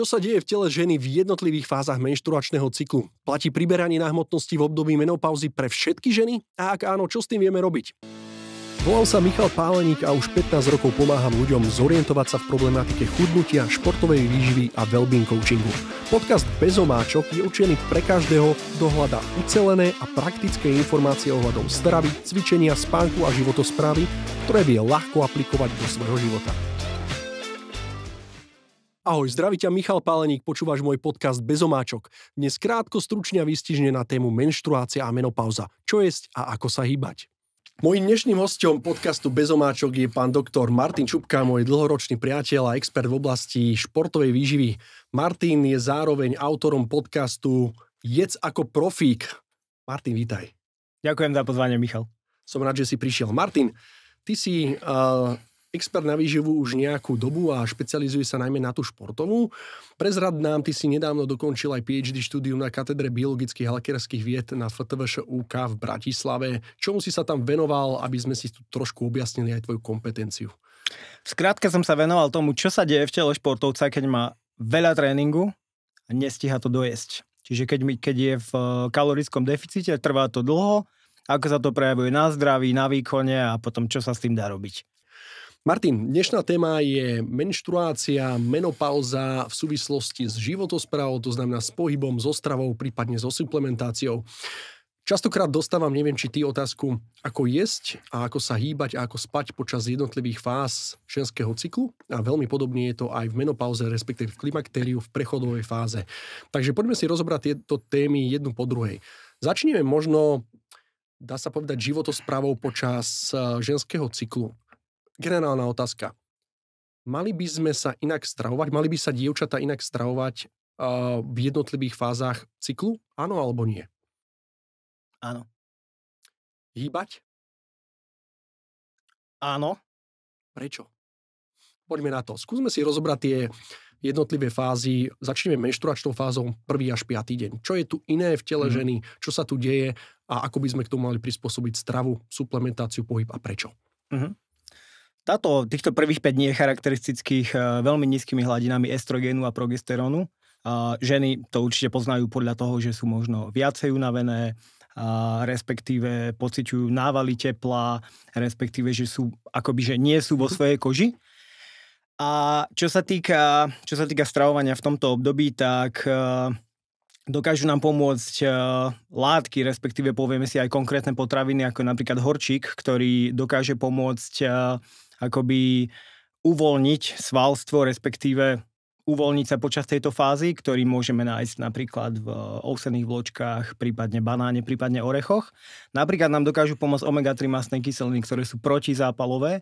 Čo sa deje v tele ženy v jednotlivých fázach menštruačného cyklu? Platí priberanie na hmotnosti v období menopauzy pre všetky ženy? A ak áno, čo s tým vieme robiť? Volám sa Michal Páleník a už 15 rokov pomáham ľuďom zorientovať sa v problematike chudnutia, športovej výživy a wellbeing coachingu. Podcast Bez omáčok je určený pre každého, kto hľadá ucelené a praktické informácie ohľadom stravy, cvičenia, spánku a životosprávy, ktoré vie ľahko aplikovať do svojho života. Ahoj, zdraví ťa Michal Páleník, počúvaš môj podcast Bezomáčok. Dnes krátko, stručne a vystižne na tému menštruácia a menopauza. Čo jesť a ako sa hýbať. Mojím dnešným hostom podcastu Bezomáčok je pán doktor Martin Čupka, môj dlhoročný priateľ a expert v oblasti športovej výživy. Martin je zároveň autorom podcastu Jec ako profík. Martin, vítaj. Ďakujem za pozvanie, Michal. Som rád, že si prišiel. Martin, ty si uh, expert na výživu už nejakú dobu a špecializuje sa najmä na tú športovú. Prezrad nám, ty si nedávno dokončil aj PhD štúdium na katedre biologických a lekerských vied na FTVŠUK v Bratislave. Čomu si sa tam venoval, aby sme si tu trošku objasnili aj tvoju kompetenciu? V skrátke som sa venoval tomu, čo sa deje v tele športovca, keď má veľa tréningu a nestíha to dojesť. Čiže keď, keď je v eh, kalorickom deficite, trvá to dlho, ako sa to prejavuje na zdraví, na výkone a potom čo sa s tým dá robiť. Martin, dnešná téma je menštruácia, menopauza v súvislosti s životosprávou, to znamená s pohybom, so stravou, prípadne so suplementáciou. Častokrát dostávam, neviem či ty, otázku, ako jesť a ako sa hýbať a ako spať počas jednotlivých fáz ženského cyklu. A veľmi podobne je to aj v menopauze, respektíve v klimakteriu, v prechodovej fáze. Takže poďme si rozobrať tieto témy jednu po druhej. Začneme možno, dá sa povedať, životosprávou počas eh, ženského cyklu generálna otázka. Mali by sme sa inak stravovať, mali by sa dievčata inak stravovať uh, v jednotlivých fázach cyklu? Áno alebo nie? Áno. Hýbať? Áno. Prečo? Poďme na to. Skúsme si rozobrať tie jednotlivé fázy. Začneme menšturačnou fázou prvý až 5. deň. Čo je tu iné v tele mm. ženy, čo sa tu deje a ako by sme k tomu mali prispôsobiť stravu, suplementáciu, pohyb a prečo. Mm-hmm. Táto, týchto prvých 5 dní je charakteristických eh, veľmi nízkymi hladinami estrogénu a progesterónu. Ženy to určite poznajú podľa toho, že sú možno viacej unavené, a respektíve pociťujú návaly tepla, respektíve, že sú akoby, že nie sú vo mhm. svojej koži. A čo sa týka, čo sa týka stravovania v tomto období, tak eh, dokážu nám pomôcť eh, látky, respektíve povieme si aj konkrétne potraviny, ako napríklad horčík, ktorý dokáže pomôcť akoby uvoľniť svalstvo, respektíve uvoľniť sa počas tejto fázy, ktorý môžeme nájsť napríklad v ovsených vločkách, prípadne banáne, prípadne orechoch. Napríklad nám dokážu pomôcť omega-3 masné kyseliny, ktoré sú protizápalové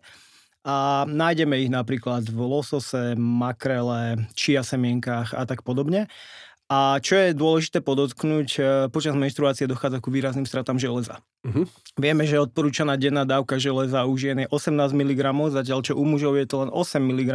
a nájdeme ich napríklad v losose, makrele, čia semienkách a tak podobne. A čo je dôležité podotknúť, e, počas menštruácie dochádza ku výrazným stratám železa. Uh-huh. Vieme, že odporúčaná denná dávka železa u žien je 18 mg, zatiaľ čo u mužov je to len 8 mg.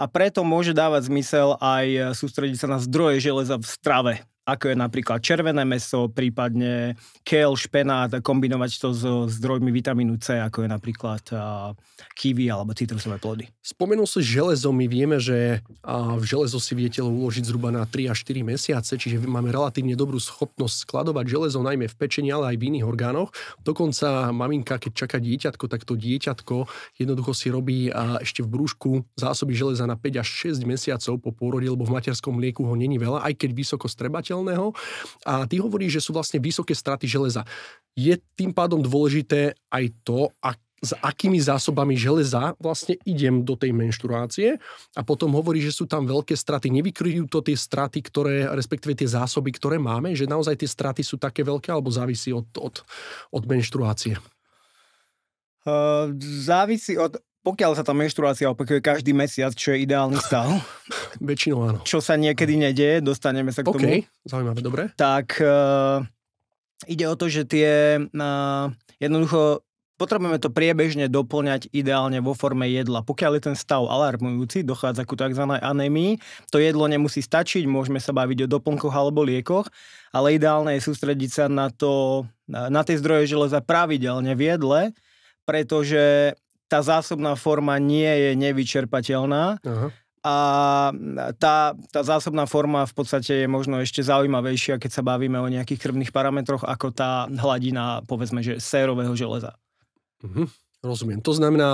A preto môže dávať zmysel aj sústrediť sa na zdroje železa v strave ako je napríklad červené meso, prípadne kel, špenát, a kombinovať to so zdrojmi vitamínu C, ako je napríklad uh, kiwi alebo citrusové plody. Spomenul sa železo, my vieme, že uh, v železo si viete uložiť zhruba na 3 až 4 mesiace, čiže máme relatívne dobrú schopnosť skladovať železo najmä v pečení, ale aj v iných orgánoch. Dokonca maminka, keď čaká dieťatko, tak to dieťatko jednoducho si robí uh, ešte v brúšku zásoby železa na 5 až 6 mesiacov po pôrode, lebo v materskom mlieku ho není veľa, aj keď vysoko strebateľ nezmyselného. A ty hovoríš, že sú vlastne vysoké straty železa. Je tým pádom dôležité aj to, ak s akými zásobami železa vlastne idem do tej menšturácie a potom hovorí, že sú tam veľké straty. Nevykryjú to tie straty, ktoré, respektíve tie zásoby, ktoré máme, že naozaj tie straty sú také veľké alebo závisí od, od, od menšturácie? Uh, závisí od pokiaľ sa tá menštruácia opakuje každý mesiac, čo je ideálny stav. Väčšinou áno. Čo sa niekedy nedieje, dostaneme sa k okay, tomu. OK, zaujímavé, dobre. Tak uh, ide o to, že tie uh, jednoducho potrebujeme to priebežne doplňať ideálne vo forme jedla. Pokiaľ je ten stav alarmujúci, dochádza ku tzv. anémii, to jedlo nemusí stačiť, môžeme sa baviť o doplnkoch alebo liekoch, ale ideálne je sústrediť sa na, to, na, tie zdroje železa pravidelne v jedle, pretože tá zásobná forma nie je nevyčerpateľná. Aha. A tá, tá zásobná forma v podstate je možno ešte zaujímavejšia, keď sa bavíme o nejakých krvných parametroch, ako tá hladina, povedzme, že sérového železa. Mhm, rozumiem. To znamená,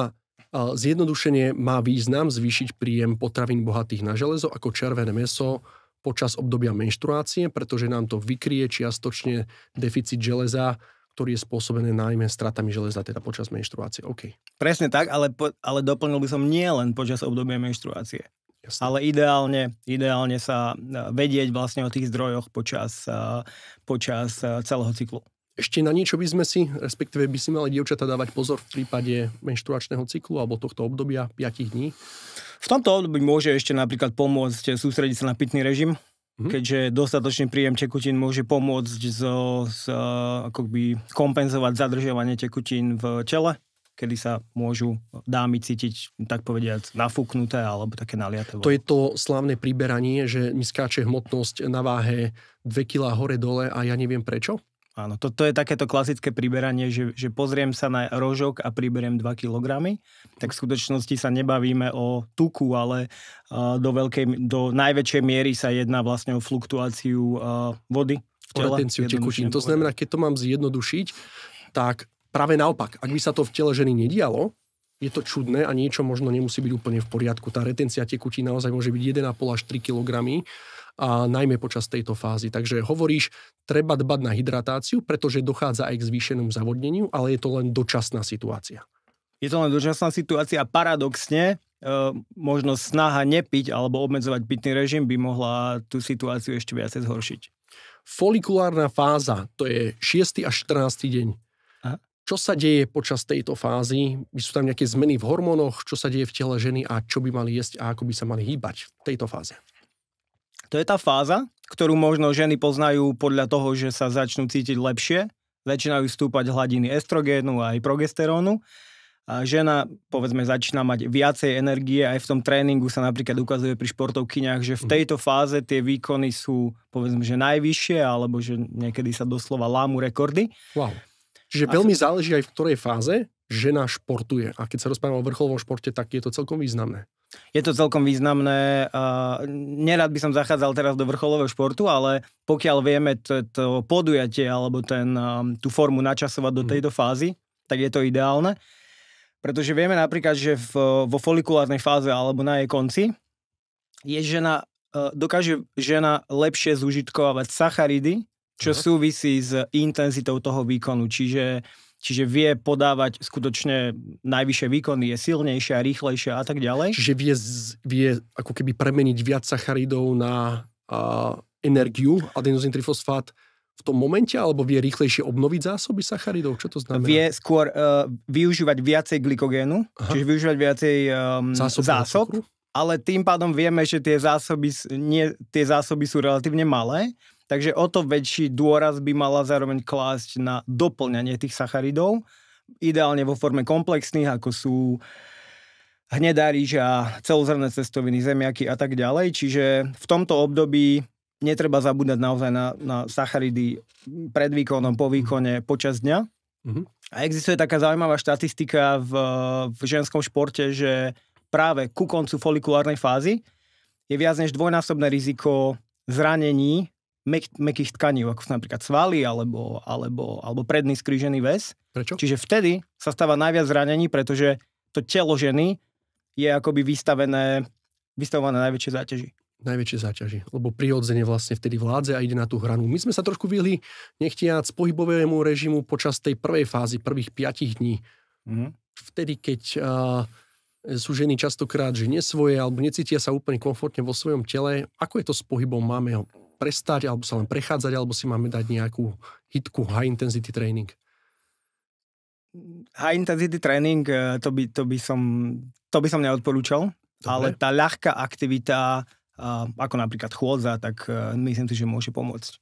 zjednodušenie má význam zvýšiť príjem potravín bohatých na železo ako červené meso počas obdobia menštruácie, pretože nám to vykrie čiastočne deficit železa ktorý je spôsobený najmä stratami železa, teda počas menštruácie. OK. Presne tak, ale, po, ale doplnil by som nie len počas obdobia menštruácie. Jasne. Ale ideálne, ideálne sa e, vedieť vlastne o tých zdrojoch počas, e, počas e, celého cyklu. Ešte na niečo by sme si, respektíve by si mali dievčata dávať pozor v prípade menštruačného cyklu alebo tohto obdobia 5 dní? V tomto období môže ešte napríklad pomôcť sústrediť sa na pitný režim, Mm-hmm. Keďže dostatočný príjem tekutín môže pomôcť zo, z, eh, by kompenzovať zadržiavanie tekutín v tele, kedy sa môžu dámy cítiť, tak povediať, nafúknuté alebo také naliaté. To je to slávne priberanie, že mi skáče hmotnosť na váhe 2 kg hore-dole a ja neviem prečo? Áno, to, to je takéto klasické priberanie, že, že pozriem sa na rožok a priberiem 2 kg, tak v skutočnosti sa nebavíme o tuku, ale uh, do, veľkej, do najväčšej miery sa jedná vlastne o fluktuáciu uh, vody v tele. O retenciu tekutín. To znamená, keď to mám zjednodušiť, tak práve naopak, ak by sa to v tele ženy nedialo, je to čudné a niečo možno nemusí byť úplne v poriadku. Tá retencia tekutí naozaj môže byť 1,5 až 3 kg a najmä počas tejto fázy. Takže hovoríš, treba dbať na hydratáciu, pretože dochádza aj k zvýšenému zavodneniu, ale je to len dočasná situácia. Je to len dočasná situácia. Paradoxne, e, možno snaha nepiť alebo obmedzovať pitný režim by mohla tú situáciu ešte viacej zhoršiť. Folikulárna fáza, to je 6. až 14. deň. Aha. Čo sa deje počas tejto fázy? Sú tam nejaké zmeny v hormónoch? Čo sa deje v tele ženy a čo by mali jesť a ako by sa mali hýbať v tejto fáze? To je tá fáza, ktorú možno ženy poznajú podľa toho, že sa začnú cítiť lepšie, začínajú stúpať hladiny estrogénu a aj progesterónu a žena, povedzme, začína mať viacej energie, aj v tom tréningu sa napríklad ukazuje pri športovkyniach, že v mhm. tejto fáze tie výkony sú, povedzme, že najvyššie, alebo že niekedy sa doslova lámu rekordy. Wow. Čiže veľmi záleží aj v ktorej fáze žena športuje. A keď sa rozprávame o vrcholovom športe, tak je to celkom významné. Je to celkom významné. Nerad by som zachádzal teraz do vrcholového športu, ale pokiaľ vieme to, to podujatie alebo ten, um, tú formu načasovať do mhm. tejto fázy, tak je to ideálne. Pretože vieme napríklad, že v, vo folikulárnej fáze alebo na jej konci je žena, e, dokáže žena lepšie zužitkovať sacharidy, čo súvisí s intenzitou toho výkonu. Čiže uh, Čiže vie podávať skutočne najvyššie výkony, je silnejšia, rýchlejšia a tak ďalej. Čiže vie, vie ako keby premeniť viac sacharidov na a, energiu, adenozín trifosfát, v tom momente, alebo vie rýchlejšie obnoviť zásoby sacharidov? Čo to znamená? Vie skôr uh, využívať viacej glykogénu, Aha. čiže využívať viacej um, zásob, zásob ale tým pádom vieme, že tie zásoby, nie, tie zásoby sú relatívne malé Takže o to väčší dôraz by mala zároveň klásť na doplňanie tých sacharidov, ideálne vo forme komplexných, ako sú hnedá rýža, celozrné cestoviny, zemiaky a tak ďalej. Čiže v tomto období netreba zabúdať naozaj na, na sacharidy pred výkonom, po mhm. výkone, počas dňa. Mm-hmm. A existuje taká zaujímavá štatistika v, v ženskom športe, že práve ku koncu folikulárnej fázy je viac než dvojnásobné riziko zranení mek- mekých tkaní, ako sú napríklad svaly alebo, alebo, alebo predný skrížený väz. Prečo? Čiže vtedy sa stáva najviac zranení, pretože to telo ženy je akoby vystavené, vystavované najväčšie záťaži najväčšie záťaži, lebo prirodzene vlastne vtedy vládze a ide na tú hranu. My sme sa trošku vyhli nechtiac pohybovému režimu počas tej prvej fázy, prvých 5 dní. Mm. Vtedy, keď uh, sú ženy častokrát, že nesvoje alebo necítia sa úplne komfortne vo svojom tele. Ako je to s pohybom? Máme ho prestať, alebo sa len prechádzať, alebo si máme dať nejakú hitku, high intensity training? High intensity training, eh, to by, to by, som, to by som neodporúčal, Dobre. ale tá ľahká aktivita, eh, ako napríklad chôdza, tak eh, myslím si, že môže pomôcť.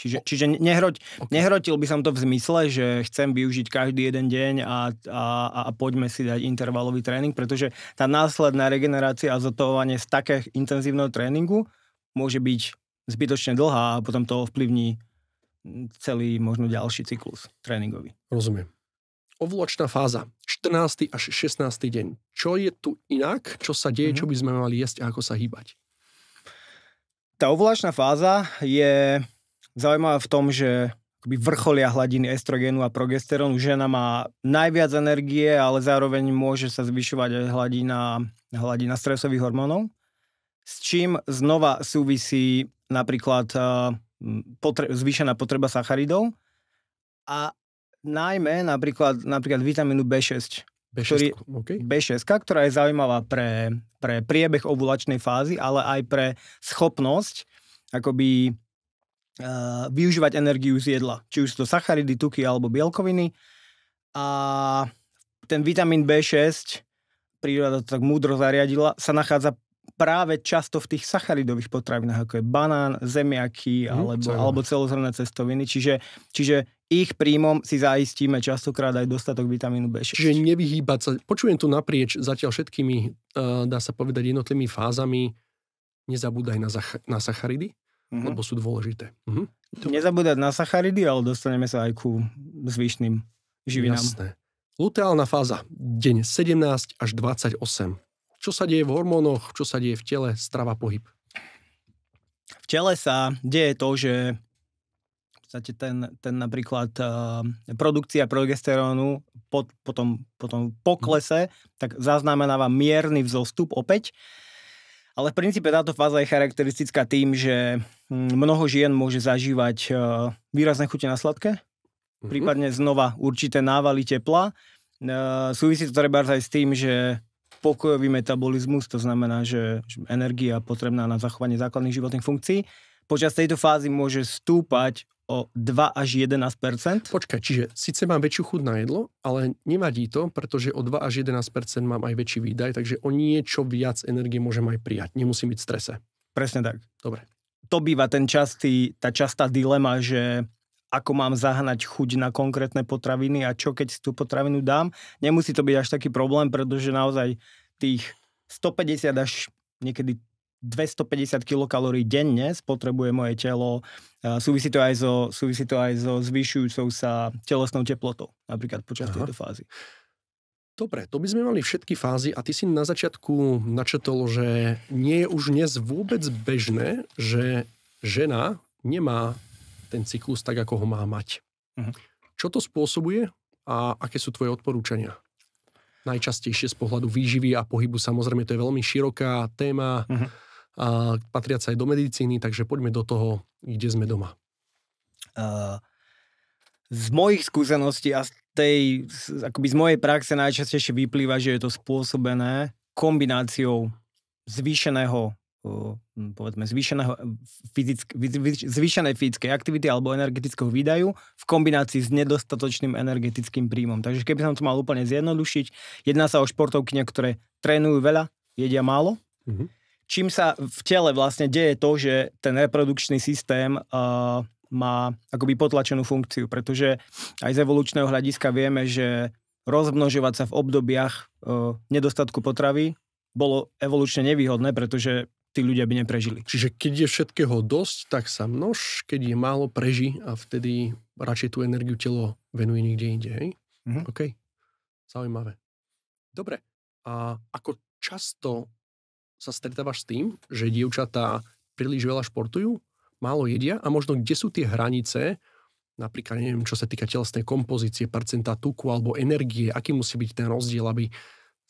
Čiže, čiže nehroť, okay. nehrotil by som to v zmysle, že chcem využiť každý jeden deň a, a, a poďme si dať intervalový tréning, pretože tá následná regenerácia a zotovovanie z takého intenzívneho tréningu môže byť zbytočne dlhá a potom to ovplyvní celý možno ďalší cyklus tréningový. Rozumiem. Ovločná fáza, 14. až 16. deň. Čo je tu inak? Čo sa deje? Mm-hmm. Čo mhm. by sme mali jesť a ako sa hýbať? Tá ovulačná fáza je zaujímavá v tom, že vrcholia hladiny estrogenu a progesterónu. Žena má najviac energie, ale zároveň môže sa zvyšovať aj hladina, hladina stresových hormónov, s čím znova súvisí napríklad eh, potre- zvýšená potreba sacharidov a najmä napríklad, napríklad vitamínu B6. B6, ktorý, okay. B6, ktorá je zaujímavá pre, pre priebeh ovulačnej fázy, ale aj pre schopnosť akoby uh, využívať energiu z jedla. Či už sú to sacharidy, tuky alebo bielkoviny. A ten vitamín B6, príroda to tak múdro zariadila, sa nachádza práve často v tých sacharidových potravinách, ako je banán, zemiaky mhm, alebo, mm, alebo celozrné cestoviny. Čiže, čiže ich príjmom si zaistíme častokrát aj dostatok vitamínu B6. Čiže nevyhýbať sa. Počujem tu naprieč zatiaľ všetkými, eh, dá sa povedať, jednotlivými fázami. Nezabúdaj na, zach- na sacharidy, mm-hmm. lebo sú dôležité. Mm-hmm. Nezabúdať na sacharidy, ale dostaneme sa aj ku zvyšným živinám. Jasné. Luteálna fáza, deň 17 až 28. Čo sa deje v hormónoch, čo sa deje v tele, strava, pohyb? V tele sa deje to, že v podstate ten, ten napríklad uh, produkcia progesterónu po, potom, potom poklese, tak zaznamenáva mierny vzostup opäť. Ale v princípe táto fáza je charakteristická tým, že hm, mnoho žien môže zažívať eh, výrazné chute na sladké, mm-hmm. prípadne znova určité návaly tepla. Eh, súvisí to treba aj s tým, že pokojový metabolizmus, to znamená, že energia potrebná na zachovanie základných životných funkcií, počas tejto fázy môže stúpať o 2 až 11 Počkaj, čiže síce mám väčšiu chuť na jedlo, ale nevadí to, pretože o 2 až 11 mám aj väčší výdaj, takže o niečo viac energie môžem aj prijať. Nemusím byť v strese. Presne tak. Dobre. To býva ten častý, tá častá dilema, že ako mám zahnať chuť na konkrétne potraviny a čo keď si tú potravinu dám. Nemusí to byť až taký problém, pretože naozaj tých 150 až niekedy 250 kilokalórií denne spotrebuje moje telo. Súvisí to aj so, súvisí to aj so zvyšujúcou sa telesnou teplotou, napríklad počas Aha. tejto fázy. Dobre, to by sme mali všetky fázy a ty si na začiatku načetol, že nie je už dnes vôbec bežné, že žena nemá ten cyklus tak, ako ho má mať. Uh-huh. Čo to spôsobuje a aké sú tvoje odporúčania? Najčastejšie z pohľadu výživy a pohybu, samozrejme, to je veľmi široká téma, uh-huh. a patriaca aj do medicíny, takže poďme do toho, kde sme doma. Uh, z mojich skúseností a z tej, akoby z mojej praxe najčastejšie vyplýva, že je to spôsobené kombináciou zvýšeného Hm, povedzme fyzick, zvýšenej fyzickej aktivity alebo energetického výdaju v kombinácii s nedostatočným energetickým príjmom. Takže keby som to mal úplne zjednodušiť, jedná sa o športovkyne, ktoré trénujú veľa, jedia málo. Mm-hmm. Čím sa v tele vlastne deje to, že ten reprodukčný systém uh, má akoby potlačenú funkciu, pretože aj z evolučného hľadiska vieme, že rozmnožovať sa v obdobiach uh, nedostatku potravy bolo evolučne nevýhodné, pretože tí ľudia by neprežili. Čiže keď je všetkého dosť, tak sa množ, keď je málo, preží a vtedy radšej tú energiu telo venuje niekde inde. Hej? Mm-hmm. OK. Zaujímavé. Dobre. A ako často sa stretávaš s tým, že dievčatá príliš veľa športujú, málo jedia a možno kde sú tie hranice, napríklad neviem, čo sa týka telesnej kompozície, percenta tuku alebo energie, aký musí byť ten rozdiel, aby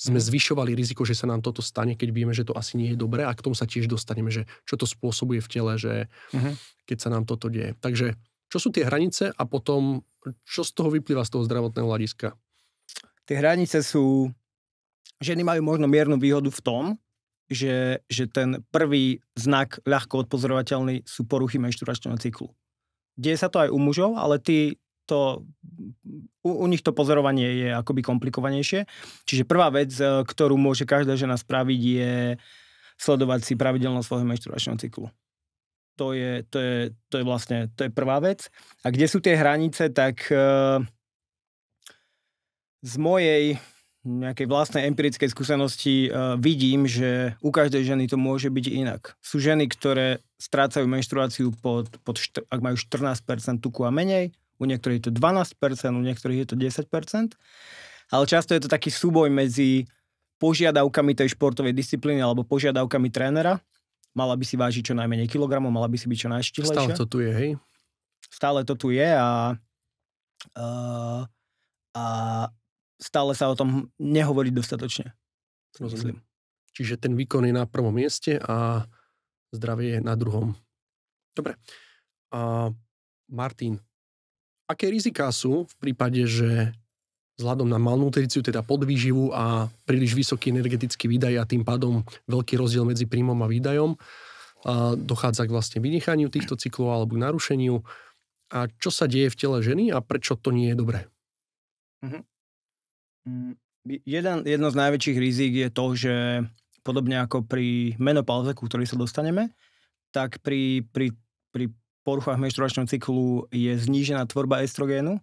sme zvyšovali riziko, že sa nám toto stane, keď vieme, že to asi nie je dobré a k tomu sa tiež dostaneme, že čo to spôsobuje v tele, že mhm. keď sa nám toto deje. Takže čo sú tie hranice a potom čo z toho vyplýva z toho zdravotného hľadiska? Tie hranice sú, ženy majú možno miernu výhodu v tom, že, že ten prvý znak ľahko odpozorovateľný sú poruchy menšturačného cyklu. Deje sa to aj u mužov, ale tí to, u, u nich to pozorovanie je akoby komplikovanejšie. Čiže prvá vec, e, ktorú môže každá žena spraviť, je sledovať si pravidelnosť svojho menštruačného cyklu. To je, to, je, to je vlastne to je prvá vec. A kde sú tie hranice, tak e, z mojej nejakej vlastnej empirickej skúsenosti uh, vidím, že u každej ženy to môže byť inak. Sú ženy, ktoré strácajú menštruáciu pod, pod štr- ak majú 14% tuku a menej, u niektorých je to 12%, u niektorých je to 10%, ale často je to taký súboj medzi požiadavkami tej športovej disciplíny alebo požiadavkami trénera. Mala by si vážiť čo najmenej kilogramov, mala by si byť čo najštihlejšia. Stále to tu je, hej? Stále to tu je a, a, a stále sa o tom nehovorí dostatočne. Rozumiem. Myslím. Čiže ten výkon je na prvom mieste a zdravie je na druhom. Dobre. A Martin, Aké riziká sú v prípade, že vzhľadom na malnutriciu, teda podvýživu a príliš vysoký energetický výdaj a tým pádom veľký rozdiel medzi príjmom a výdajom, a dochádza k vlastne vynechaniu týchto cyklov alebo k narušeniu. A čo sa deje v tele ženy a prečo to nie je dobré? Mm-hmm. Jeden, jedno z najväčších rizik je to, že podobne ako pri menopauze, ku ktorej sa dostaneme, tak pri, pri, pri poruchách menštruačného cyklu je znížená tvorba estrogénu,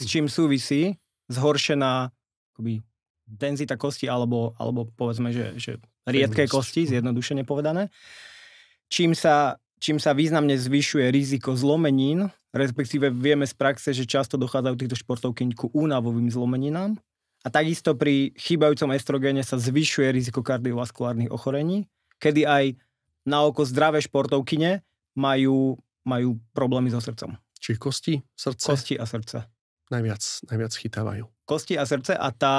s čím súvisí zhoršená akoby, denzita kosti alebo, alebo povedzme, že, že riedké kosti, zjednodušene povedané, čím sa, čím sa významne zvyšuje riziko zlomenín, respektíve vieme z praxe, že často dochádzajú týchto športov ku únavovým zlomeninám. A takisto pri chýbajúcom estrogéne sa zvyšuje riziko kardiovaskulárnych ochorení, kedy aj na oko zdravé športovkyne majú majú problémy so srdcom. Čiže kosti, srdce? Kosti a srdce. Najviac, najviac chytávajú. Kosti a srdce a tá,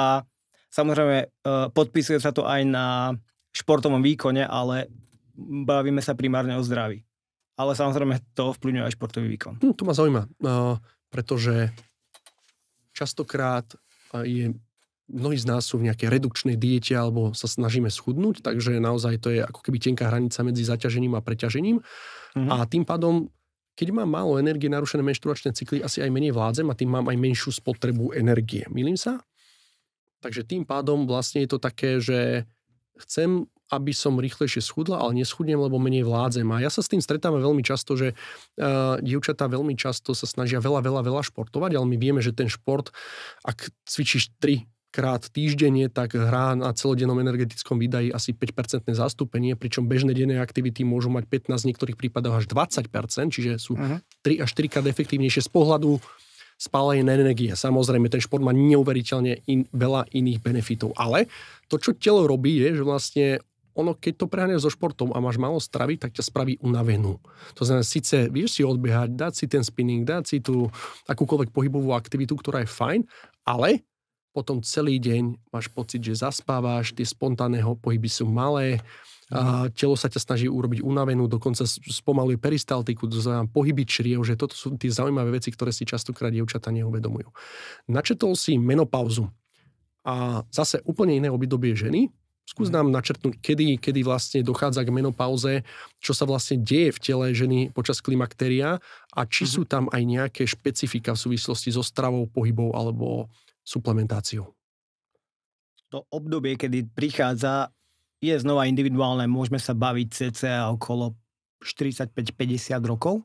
samozrejme, e, podpisuje sa to aj na športovom výkone, ale bavíme sa primárne o zdraví. Ale samozrejme to vplyvňuje aj športový výkon. Hm, to ma zaujíma, e, pretože častokrát e, je mnohí z nás sú v nejakej redukčnej diete alebo sa snažíme schudnúť, takže naozaj to je ako keby tenká hranica medzi zaťažením a preťažením. Mm-hmm. A tým pádom keď mám málo energie, narušené menštruačné cykly, asi aj menej vládzem a tým mám aj menšiu spotrebu energie. Milím sa? Takže tým pádom vlastne je to také, že chcem, aby som rýchlejšie schudla, ale neschudnem, lebo menej vládzem. A ja sa s tým stretám veľmi často, že uh, dievčatá veľmi často sa snažia veľa, veľa, veľa športovať, ale my vieme, že ten šport, ak cvičíš 3 krát týždenne, tak hrá na celodennom energetickom výdaji asi 5% zastúpenie, pričom bežné denné aktivity môžu mať 15, v niektorých prípadoch až 20%, čiže sú uh-huh. Mhm. 3 až 4 krát efektívnejšie z pohľadu spálenie energie. Samozrejme, ten šport má neuveriteľne in, veľa iných benefitov, ale to, čo telo robí, je, že vlastne ono, keď to prehneš so športom a máš málo stravy, tak ťa spraví unavenú. To znamená, síce vieš si odbiehať, dať si ten spinning, dať si tú akúkoľvek pohybovú aktivitu, ktorá je fajn, ale potom celý deň máš pocit, že zaspávaš, tie spontánne pohyby sú malé, a mhm. telo sa ťa snaží urobiť unavenú, dokonca spomaluje peristaltiku, to znamená pohyby čriev, že toto sú tie zaujímavé veci, ktoré si častokrát dievčatá neuvedomujú. Načetol si menopauzu a zase úplne iné obdobie ženy, Skús mhm. nám načrtnúť, kedy, kedy vlastne dochádza k menopauze, čo sa vlastne deje v tele ženy počas klimakteria a či mhm. sú tam aj nejaké špecifika v súvislosti so stravou, pohybou alebo suplementáciu? To obdobie, kedy prichádza, je znova individuálne. Môžeme sa baviť cca okolo 45-50 rokov.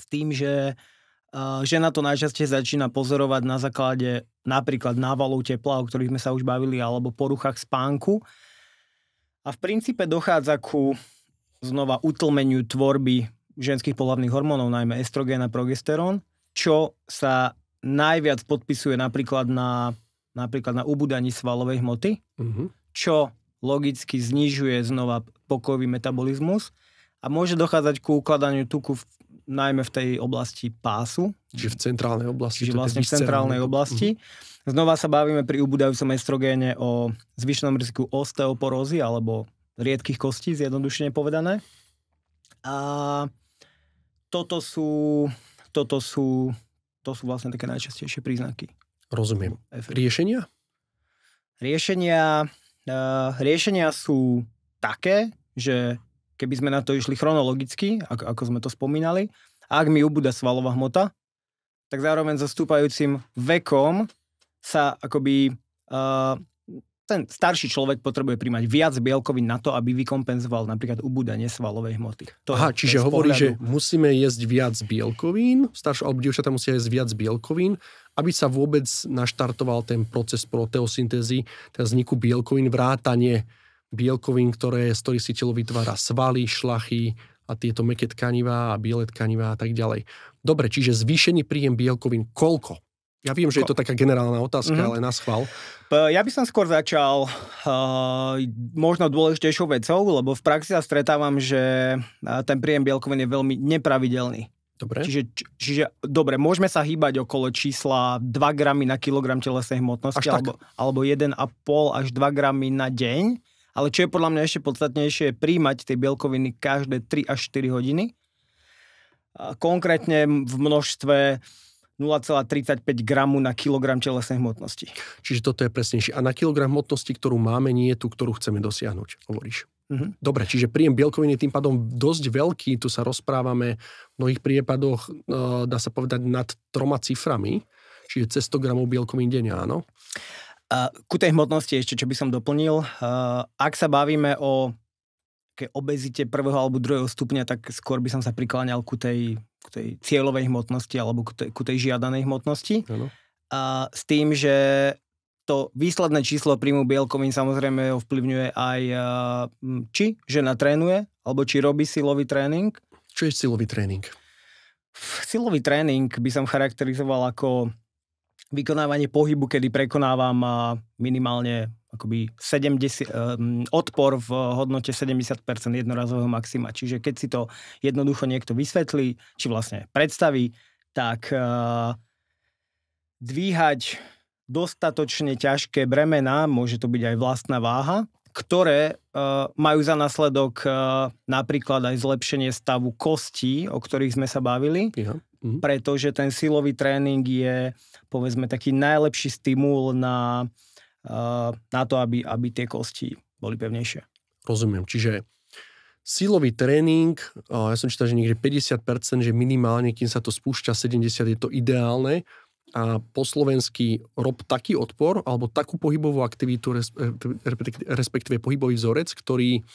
S tým, že eh, žena to najčastejšie začína pozorovať na základe napríklad návalov tepla, o ktorých sme sa už bavili, alebo poruchách spánku. A v princípe dochádza ku znova utlmeniu tvorby ženských pohľavných hormónov, najmä estrogén a progesterón, čo sa najviac podpisuje napríklad na, napríklad na ubudaní svalovej hmoty, mm-hmm. čo logicky znižuje znova pokojový metabolizmus a môže dochádzať ku ukladaniu tuku v, najmä v tej oblasti pásu. Čiže v centrálnej oblasti. Čiže vlastne v centrálnej mhm. oblasti. Mm-hmm. Znova sa bavíme pri ubudajúcom estrogéne o zvyšnom riziku osteoporózy alebo riedkých kostí, zjednodušene povedané. A toto sú, toto sú to sú vlastne také najčastejšie príznaky. Rozumiem. Efekt. Riešenia? Riešenia, uh, riešenia sú také, že keby sme na to išli chronologicky, ako, ako sme to spomínali, ak mi ubúda svalová hmota, tak zároveň so vstúpajúcim vekom sa akoby uh, ten starší človek potrebuje príjmať viac bielkovín na to, aby vykompenzoval napríklad ubúdanie svalovej hmoty. To Aha, je, čiže to hovorí, pohľadu... že musíme jesť viac bielkovín, staršie alebo dievčatá musia jesť viac bielkovín, aby sa vôbec naštartoval ten proces proteosyntézy, teda vzniku bielkovín, vrátanie bielkovín, ktoré, z ktorých si telo vytvára svaly, šlachy a tieto meké tkanivá a biele tkanivá a tak ďalej. Dobre, čiže zvýšený príjem bielkovín, koľko? Ja viem, že je to taká generálna otázka, mm-hmm. ale na schvál. Ja by som skôr začal uh, možno dôležitejšou vecou, lebo v praxi sa stretávam, že eh, ten príjem bielkovín je veľmi nepravidelný. Dobre. Čiže, čiže dobre, môžeme sa hýbať okolo čísla 2 gramy na kilogram telesnej hmotnosti, až alebo, alebo 1,5 až 2 gramy na deň. Ale čo je podľa mňa ešte podstatnejšie, je príjmať tie bielkoviny každé 3 až 4 hodiny. Konkrétne v množstve 0,35 gramu na kilogram telesnej hmotnosti. Čiže toto je presnejšie. A na kilogram hmotnosti, ktorú máme, nie je tú, ktorú chceme dosiahnuť, hovoríš. Mm-hmm. Dobre, čiže príjem bielkoviny je tým pádom dosť veľký, tu sa rozprávame v mnohých prípadoch, e, dá sa povedať, nad troma ciframi, čiže cez 100 gramov bielkovín denne, áno? Ku tej hmotnosti ešte, čo by som doplnil, e, ak sa bavíme o nejaké obezite prvého alebo druhého stupňa, tak skôr by som sa prikláňal ku tej, k tej cieľovej hmotnosti alebo ku tej, ku tej žiadanej hmotnosti. A s tým, že to výsledné číslo príjmu bielkovín samozrejme ovplyvňuje aj či žena trénuje, alebo či robí silový tréning. Čo je silový tréning? Silový tréning by som charakterizoval ako vykonávanie pohybu, kedy prekonávam minimálne akoby 70, um, ehm, odpor v hodnote 70% jednorazového maxima. Čiže keď si to jednoducho niekto vysvetlí, či vlastne predstaví, tak uh, dvíhať dostatočne ťažké bremená, môže to byť aj vlastná váha, ktoré uh, majú za následok uh, napríklad aj zlepšenie stavu kostí, o ktorých sme sa bavili, Iha. Mhm. pretože ten silový tréning je povedzme taký najlepší stimul na uh, Eh, na to, aby, aby tie kosti boli pevnejšie. Rozumiem, čiže sílový tréning, eh, ja som čítal, že niekde 50%, že minimálne, kým sa to spúšťa, 70% je to ideálne, a po slovensky rob taký odpor alebo takú pohybovú aktivitu, e, respektíve pohybový vzorec, ktorý,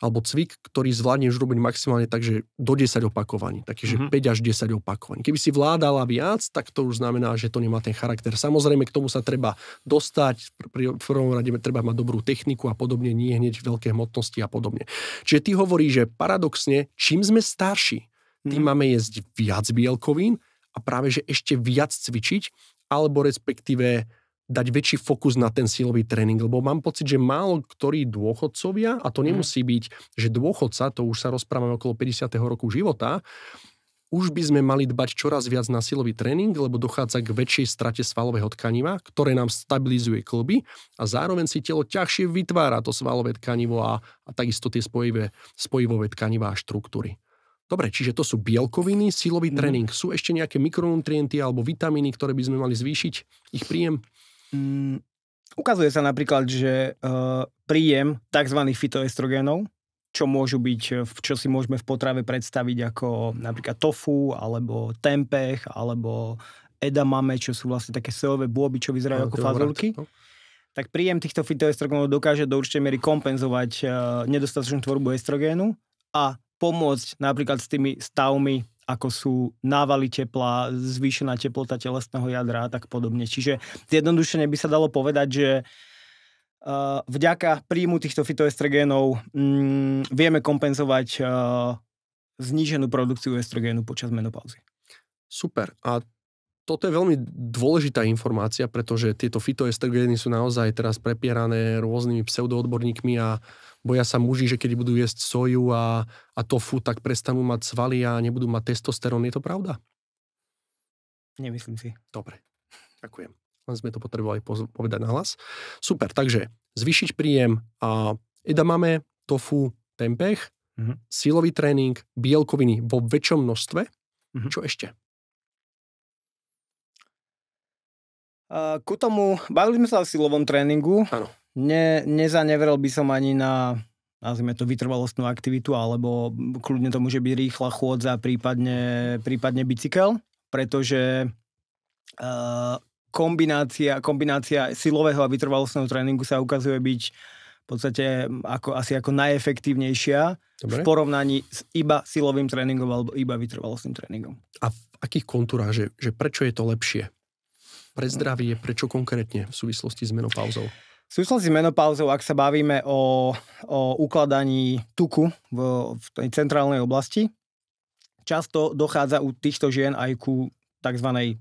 alebo cvik, ktorý zvládneš robiť maximálne tak, že do 10 opakovaní, takže mm-hmm. 5 až 10 opakovaní. Keby si vládala viac, tak to už znamená, že to nemá ten charakter. Samozrejme, k tomu sa treba dostať, pri prvom rade treba mať dobrú techniku a podobne, nie hneď veľké hmotnosti a podobne. Čiže ty hovoríš, že paradoxne, čím sme starší, tým mm-hmm. máme jesť viac bielkovín a práve že ešte viac cvičiť, alebo respektíve dať väčší fokus na ten silový tréning, lebo mám pocit, že málo ktorí dôchodcovia, a to mhm. nemusí byť, že dôchodca, to už sa rozprávame okolo 50. roku života, už by sme mali dbať čoraz viac na silový tréning, lebo dochádza k väčšej strate svalového tkaniva, ktoré nám stabilizuje kloby a zároveň si telo ťažšie vytvára to svalové tkanivo a, a takisto tie spojivé, spojivové tkanivá a štruktúry. Dobre, čiže to sú bielkoviny, silový mm. tréning. Sú ešte nejaké mikronutrienty alebo vitamíny, ktoré by sme mali zvýšiť ich príjem? Mm, ukazuje sa napríklad, že uh, príjem tzv. fitoestrogénov, čo môžu byť, e, čo si môžeme v potrave predstaviť ako napríklad tofu, alebo tempeh, alebo edamame, čo sú vlastne také sojové bôby, čo vyzerajú no, ako fazulky. No tak príjem týchto fitoestrogénov dokáže do určitej miery kompenzovať uh, nedostatočnú tvorbu estrogénu a pomôcť napríklad s tými stavmi, ako sú návaly tepla, zvýšená teplota telesného jadra a tak podobne. Čiže zjednodušene by sa dalo povedať, že eh, vďaka príjmu týchto fitoestrogénov mm, vieme kompenzovať uh, zníženú produkciu estrogénu počas menopauzy. Super. A toto je veľmi dôležitá informácia, pretože tieto fitoestrogeny sú naozaj teraz prepierané rôznymi pseudoodborníkmi a boja sa muži, že keď budú jesť soju a, a tofu, tak prestanú mať svaly a nebudú mať testosterón. Je to pravda? Nemyslím si. Dobre, ďakujem. Len sme to potrebovali povedať na hlas. Super, takže zvyšiť príjem a edamame, tofu, tempeh, mm-hmm. silový tréning, bielkoviny vo väčšom množstve. Mm-hmm. Čo ešte? Ku tomu, bavili sme sa o silovom tréningu. Áno. Ne, nezaneveril by som ani na nazvime to vytrvalostnú aktivitu, alebo kľudne to môže byť rýchla chôdza, prípadne, prípadne bicykel, pretože uh, kombinácia, kombinácia silového a vytrvalostného tréningu sa ukazuje byť v podstate ako, asi ako najefektívnejšia Dobre. v porovnaní s iba silovým tréningom alebo iba vytrvalostným tréningom. A v akých kontúrách, že, že prečo je to lepšie? pre zdravie, prečo konkrétne v súvislosti s menopauzou? V súvislosti s menopauzou, ak sa bavíme o, o ukladaní tuku v, v tej centrálnej oblasti, často dochádza u týchto žien aj ku tzv.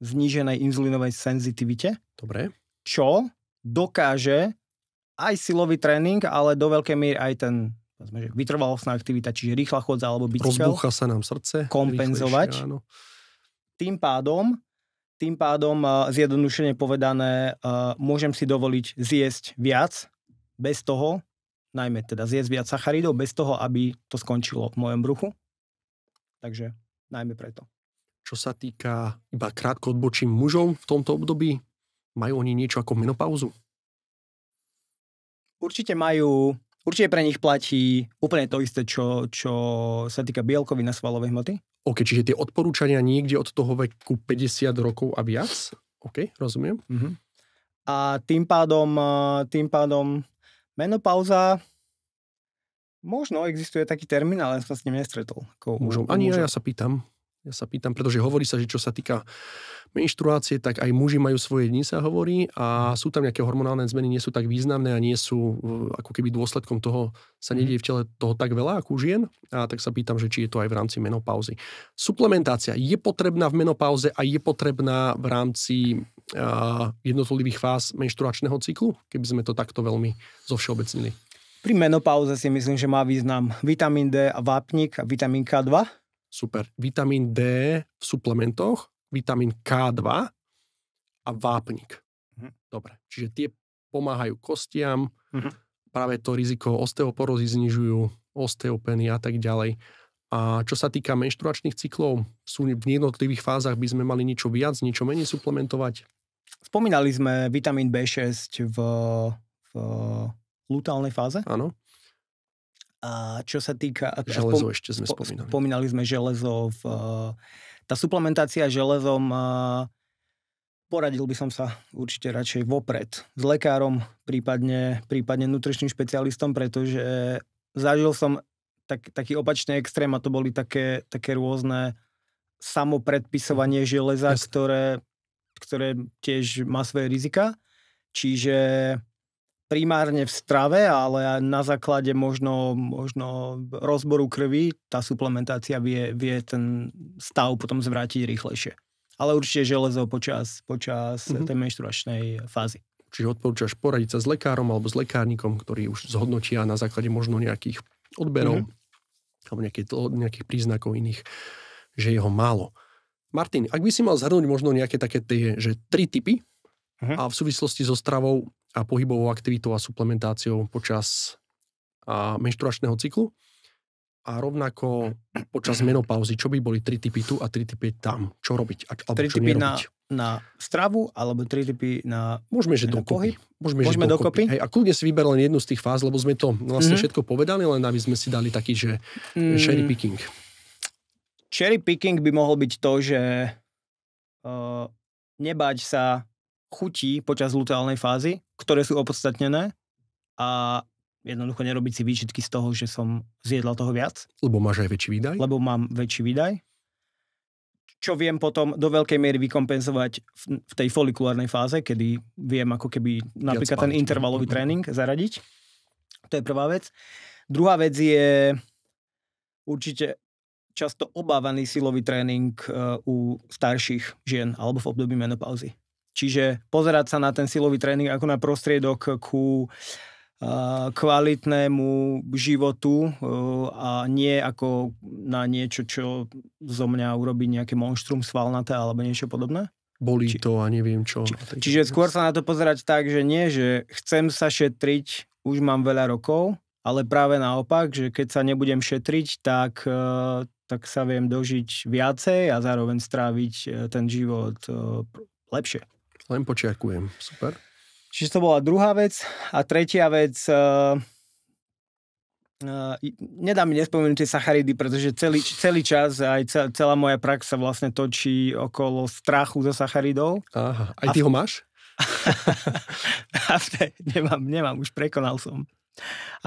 zníženej inzulinovej senzitivite. Dobre. Čo dokáže aj silový tréning, ale do veľkej miery aj ten že vytrvalostná aktivita, čiže rýchla chodza alebo bicykel. sa nám srdce. Kompenzovať. Tým pádom tým pádom, eh, zjednodušene povedané, eh, môžem si dovoliť zjesť viac, bez toho, najmä teda zjesť viac sacharidov, bez toho, aby to skončilo v mojom bruchu. Takže najmä preto. Čo sa týka iba krátko odbočím mužov v tomto období, majú oni niečo ako menopauzu? Určite majú, určite pre nich platí úplne to isté, čo, čo sa týka bielkovina svalovej hmoty. OK, čiže tie odporúčania niekde od toho veku 50 rokov a viac? OK, rozumiem. Mm-hmm. A tým pádom, e, tým pádom menopauza, možno existuje taký termín, ale som s ním nestretol. Ako mužom, ani ja sa pýtam. Ja sa pýtam, pretože hovorí sa, že čo sa týka menštruácie, tak aj muži majú svoje dni, sa hovorí, a sú tam nejaké hormonálne zmeny, nie sú tak významné a nie sú ako keby dôsledkom toho, sa mhm. nedieje v tele toho tak veľa ako žien. A tak sa pýtam, že či je to aj v rámci menopauzy. Suplementácia je potrebná v menopauze a je potrebná v rámci uh, jednotlivých fáz menštruačného cyklu, keby sme to takto veľmi zovšeobecnili. Pri menopauze si myslím, že má význam vitamín D a vápnik a vitamín K2 Super. Vitamín D v suplementoch, vitamín K2 a vápnik. Mhm. Dobre, čiže tie pomáhajú kostiam, uh-huh. práve to riziko osteoporózy znižujú, osteopeny a tak ďalej. A čo sa týka menštruačných cyklov, sú v jednotlivých fázach by sme mali niečo viac, niečo menej suplementovať. Spomínali sme vitamín B6 v, v lutálnej fáze. Áno. A čo sa týka... Železo spom, ešte sme spomínali. Spomínali sme železo. V, eh, tá suplementácia železom, eh, poradil by som sa určite radšej vopred s lekárom, prípadne, prípadne nutričným špecialistom, pretože zažil som tak, taký opačný extrém a to boli také, také rôzne samopredpisovanie mhm. železa, yes. ktoré, ktoré tiež má svoje rizika. Čiže primárne v strave, ale aj na základe možno, možno rozboru krvi tá suplementácia vie, vie ten stav potom zvrátiť rýchlejšie. Ale určite železo počas, počas mm-hmm. tej menštruačnej fázy. Čiže odporúčaš poradiť sa s lekárom alebo s lekárnikom, ktorý už zhodnotia na základe možno nejakých odberov mm-hmm. alebo nejakých, nejakých príznakov iných, že je ho málo. Martin, ak by si mal zhrnúť možno nejaké také tie, že tri typy uh-huh. a v súvislosti so stravou a pohybovou aktivitou a suplementáciou počas a, menštruačného cyklu a rovnako počas menopauzy, čo by boli tri typy tu a tri typy tam, čo robiť a, alebo tri čo typy na, na stravu alebo tri typy na Môžeme, že do dokopy. Pohyb? Môžeme, Môžeme že dokopy. dokopy. Hej, a kľudne si vyber len jednu z tých fáz, lebo sme to vlastne mm-hmm. všetko povedali, len aby sme si dali taký, že mm. cherry picking. Cherry picking by mohol byť to, že uh, eh, nebať sa chutí počas luteálnej fázy, ktoré sú opodstatnené a jednoducho nerobiť si výčitky z toho, že som zjedla toho viac. Lebo máš aj väčší výdaj? Lebo mám väčší výdaj. Čo viem potom do veľkej miery vykompenzovať v, v tej folikulárnej fáze, kedy viem ako keby napríklad ten no. intervalový mhm. tréning zaradiť. To je prvá vec. Druhá vec je určite často obávaný silový tréning eh, u starších žien alebo v období menopauzy. Čiže pozerať sa na ten silový tréning ako na prostriedok ku kvalitnému životu e, a nie ako na niečo, čo zo mňa urobí nejaké monštrum svalnaté alebo niečo podobné? Bolí či, to a neviem čo. Či, čiže skôr sa na to pozerať tak, že nie, že chcem sa šetriť, už mám veľa rokov, ale práve naopak, že keď sa nebudem šetriť, tak, e, tak sa viem dožiť viacej a zároveň stráviť e, ten život lepšie. Len počiarkujem. Super. Čiže to bola druhá vec. A tretia vec, uh, uh, nedá mi nespomenúť tie sacharidy, pretože celý, celý čas aj celá moja prax sa vlastne točí okolo strachu za sacharidov. Aha. Aj ty a v... ho máš? a v tej, nemám, nemám, už prekonal som.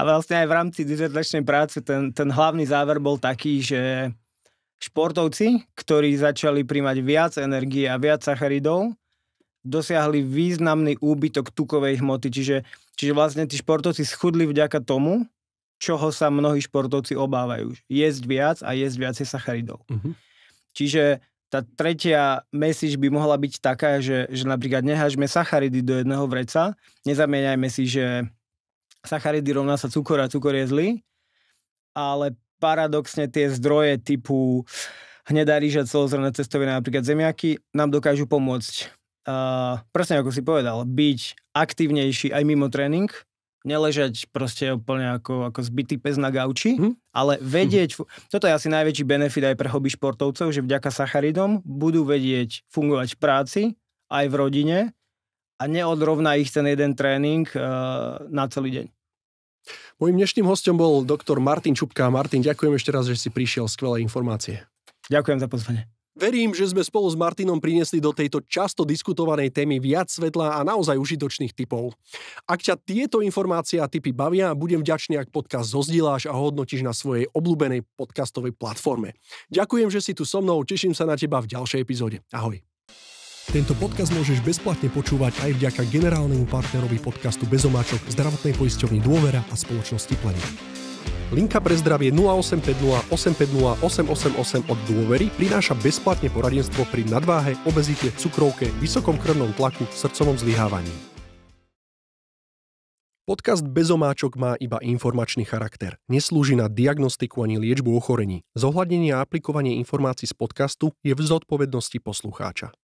A vlastne aj v rámci dizertačnej práce ten, ten hlavný záver bol taký, že športovci, ktorí začali príjmať viac energie a viac sacharidov, dosiahli významný úbytok tukovej hmoty, čiže, čiže vlastne tí športovci schudli vďaka tomu, čoho sa mnohí športovci obávajú. Jesť viac a jesť viacej sacharidov. Uh-huh. Čiže tá tretia message by mohla byť taká, že, že napríklad nehažme sacharidy do jedného vreca, nezamieňajme si, že sacharidy rovná sa cukor a cukor je zlý, ale paradoxne tie zdroje typu hnedá rýža, celozrné cestoviny, napríklad zemiaky, nám dokážu pomôcť uh, presne ako si povedal, byť aktívnejší aj mimo tréning, neležať proste úplne ako, ako zbytý pes na gauči, hm? ale mhm. vedieť, hm. toto je asi najväčší benefit aj pre hobby športovcov, že vďaka sacharidom budú vedieť fungovať v práci, aj v rodine a neodrovná ich ten jeden tréning uh, na celý deň. Mojím dnešným hostom bol doktor Martin Čupka. Martin, ďakujem ešte raz, že si prišiel. Skvelé informácie. Ďakujem za pozvanie. Verím, že sme spolu s Martinom priniesli do tejto často diskutovanej témy viac svetla a naozaj užitočných typov. Ak ťa tieto informácie a typy bavia, budem vďačný, ak podcast zozdieláš a hodnotíš na svojej obľúbenej podcastovej platforme. Ďakujem, že si tu so mnou, teším sa na teba v ďalšej epizóde. Ahoj. Tento podcast môžeš bezplatne počúvať aj vďaka generálnemu partnerovi podcastu Bezomáčok, zdravotnej poisťovni Dôvera a spoločnosti Planet. Linka pre zdravie 0850 850 888 od Dôvery prináša bezplatne poradenstvo pri nadváhe, obezite, cukrovke, vysokom krvnom tlaku, srdcovom zlyhávaní. Podcast bez omáčok má iba informačný charakter. Neslúži na diagnostiku ani liečbu ochorení. Zohľadnenie a aplikovanie informácií z podcastu je v zodpovednosti poslucháča.